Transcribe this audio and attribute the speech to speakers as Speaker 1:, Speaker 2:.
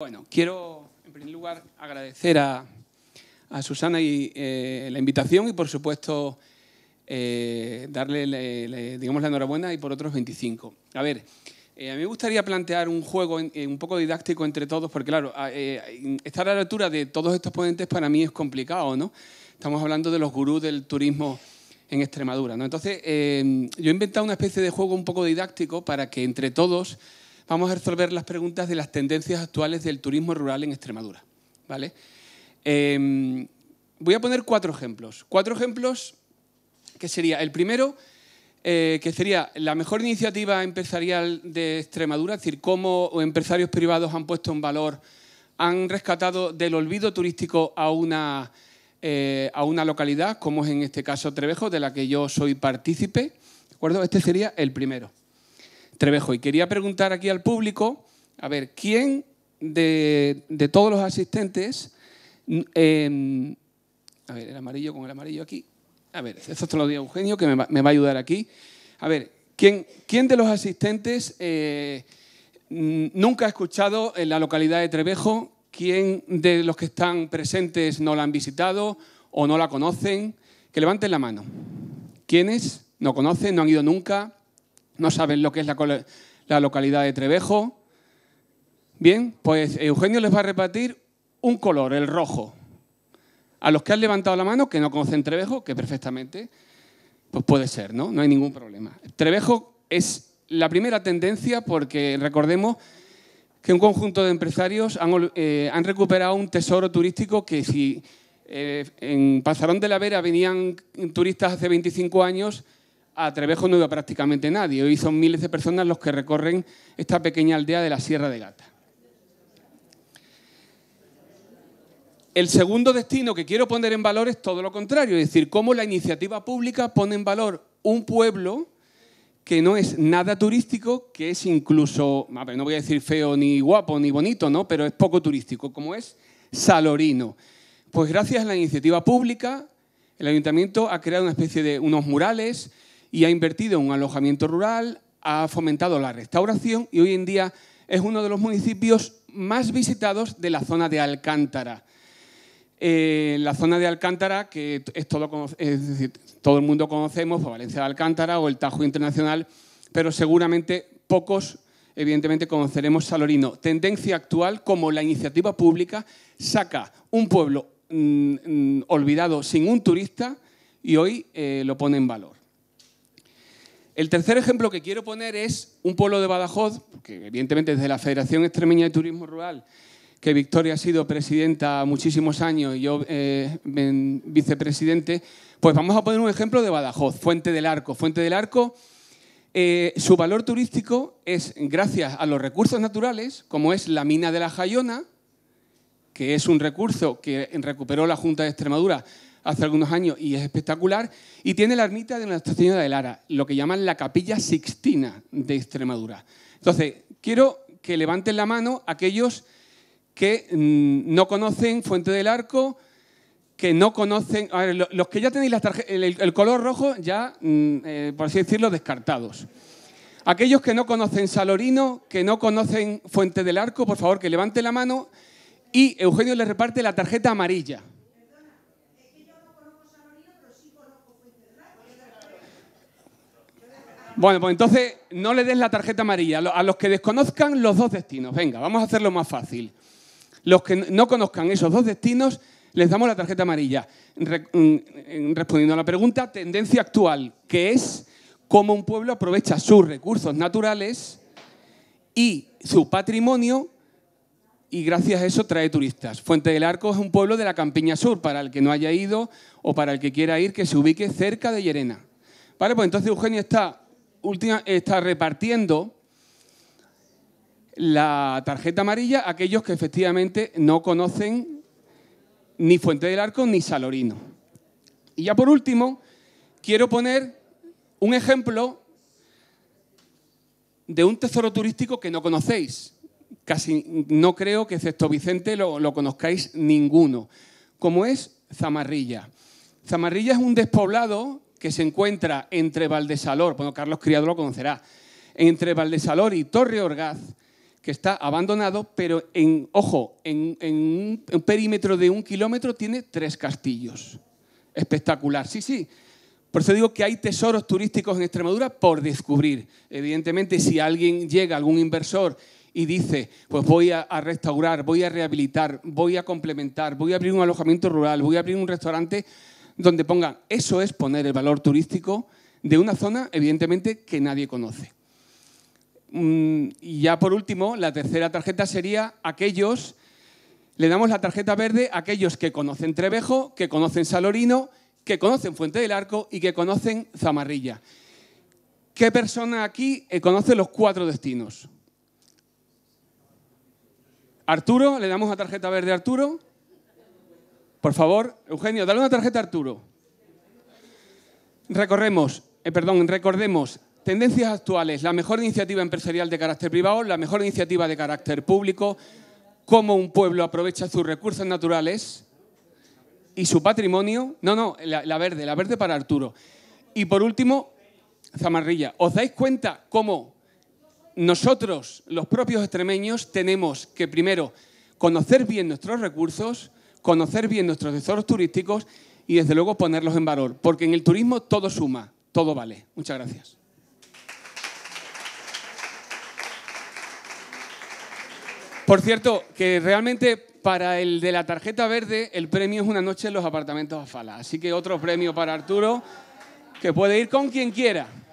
Speaker 1: Bueno, quiero en primer lugar agradecer a, Susana y, eh, la invitación y por supuesto eh, darle digamos, la enhorabuena y por otros 25. A ver, eh, a mí me gustaría plantear un juego un poco didáctico entre todos porque claro, estar a la altura de todos estos ponentes para mí es complicado, ¿no? Estamos hablando de los gurús del turismo en Extremadura, ¿no? Entonces, yo he inventado una especie de juego un poco didáctico para que entre todos vamos a resolver las preguntas de las tendencias actuales del turismo rural en Extremadura. ¿vale? Em, voy a poner cuatro ejemplos. Cuatro ejemplos que sería el primero, eh, que sería la mejor iniciativa empresarial de Extremadura, es decir, cómo empresarios privados han puesto en valor, han rescatado del olvido turístico a una, eh, a una localidad, como es en este caso Trevejo, de la que yo soy partícipe. ¿De acuerdo? Este sería el primero. Trevejo. Y quería preguntar aquí al público, a ver, ¿quién de, todos los asistentes... Em, a ver, el amarillo con el amarillo aquí. A ver, esto te lo digo Eugenio, que me va, a ayudar aquí. A ver, ¿quién, quién de los asistentes eh, nunca ha escuchado en la localidad de Trevejo? ¿Quién de los que están presentes no la han visitado o no la conocen? Que levanten la mano. ¿Quiénes no conocen, no han ido nunca? no saben lo que es la, localidad de Trevejo. Bien, pues Eugenio les va a repartir un color, el rojo. A los que han levantado la mano, que no conocen Trevejo, que perfectamente, pues puede ser, ¿no? No hay ningún problema. Trevejo es la primera tendencia porque recordemos que un conjunto de empresarios han, eh, recuperado un tesoro turístico que si eh, en Pazarón de la Vera venían turistas hace 25 años, a Trevejo no iba prácticamente nadie. Hoy son miles de personas los que recorren esta pequeña aldea de la Sierra de Gata. El segundo destino que quiero poner en valor es todo lo contrario, es decir, cómo la iniciativa pública pone en valor un pueblo que no es nada turístico, que es incluso, no voy a decir feo ni guapo ni bonito, ¿no? pero es poco turístico, como es Salorino. Pues gracias a la iniciativa pública, el ayuntamiento ha creado una especie de unos murales, y ha invertido en un alojamiento rural, ha fomentado la restauración y hoy en día es uno de los municipios más visitados de la zona de Alcántara. Eh, la zona de Alcántara, que es todo, es decir, todo el mundo conocemos, o Valencia de Alcántara o el Tajo Internacional, pero seguramente pocos, evidentemente, conoceremos Salorino. Tendencia actual como la iniciativa pública saca un pueblo mm, mm, olvidado sin un turista y hoy eh, lo pone en valor. El tercer ejemplo que quiero poner es un pueblo de Badajoz, que evidentemente desde la Federación Extremeña de Turismo Rural, que Victoria ha sido presidenta muchísimos años y yo eh, vicepresidente, pues vamos a poner un ejemplo de Badajoz, Fuente del Arco. Fuente del Arco, eh, su valor turístico es gracias a los recursos naturales, como es la mina de la Jayona, que es un recurso que recuperó la Junta de Extremadura hace algunos años y es espectacular. Y tiene la ermita de Nuestra Señora de Lara, lo que llaman la capilla sixtina de Extremadura. Entonces, quiero que levanten la mano aquellos que mm, no conocen Fuente del Arco, que no conocen... A ver, los que ya tenéis el, color rojo, ya, mm, eh, por así decirlo, descartados. Aquellos que no conocen Salorino, que no conocen Fuente del Arco, por favor, que levanten la mano y Eugenio les reparte la tarjeta amarilla. Bueno, pues entonces no le des la tarjeta amarilla. A los que desconozcan los dos destinos, venga, vamos a hacerlo más fácil. Los que no conozcan esos dos destinos, les damos la tarjeta amarilla. Mm, mm, respondiendo a la pregunta, tendencia actual, que es cómo un pueblo aprovecha sus recursos naturales y su patrimonio y gracias a eso trae turistas. Fuente del Arco es un pueblo de la Campiña Sur, para el que no haya ido o para el que quiera ir, que se ubique cerca de Llerena. Vale, pues entonces Eugenio está última, está repartiendo la tarjeta amarilla a aquellos que efectivamente no conocen ni Fuente del Arco ni Salorino. Y ya por último, quiero poner un ejemplo de un tesoro turístico que no conocéis. Casi no creo que, excepto Vicente, lo, lo conozcáis ninguno, como es Zamarrilla. Zamarrilla es un despoblado que se encuentra entre Valdesalor, bueno, Carlos Criado lo conocerá, entre Valdesalor y Torre Orgaz, que está abandonado, pero en, ojo, en, un perímetro de un kilómetro tiene tres castillos. Espectacular, sí, sí. Por eso digo que hay tesoros turísticos en Extremadura por descubrir. Evidentemente, si alguien llega, algún inversor, y dice, pues voy a, a, restaurar, voy a rehabilitar, voy a complementar, voy a abrir un alojamiento rural, voy a abrir un restaurante, donde pongan, eso es poner el valor turístico de una zona, evidentemente, que nadie conoce. Mm, y ya por último, la tercera tarjeta sería aquellos, le damos la tarjeta verde a aquellos que conocen Trevejo, que conocen Salorino, que conocen Fuente del Arco y que conocen Zamarrilla. ¿Qué persona aquí eh, conoce los cuatro destinos? Arturo, le damos la tarjeta verde a Arturo. Por favor, Eugenio, dale una tarjeta a Arturo. Recorremos, eh, perdón, recordemos tendencias actuales, la mejor iniciativa empresarial de carácter privado, la mejor iniciativa de carácter público, cómo un pueblo aprovecha sus recursos naturales y su patrimonio. No, no, la, la verde, la verde para Arturo. Y por último, Zamarrilla. ¿Os dais cuenta cómo nosotros, los propios extremeños, tenemos que primero conocer bien nuestros recursos, conocer bien nuestros tesoros turísticos y desde luego ponerlos en valor, porque en el turismo todo suma, todo vale. Muchas gracias. Por cierto, que realmente para el de la tarjeta verde el premio es una noche en los apartamentos Afala, así que otro premio para Arturo que puede ir con quien quiera.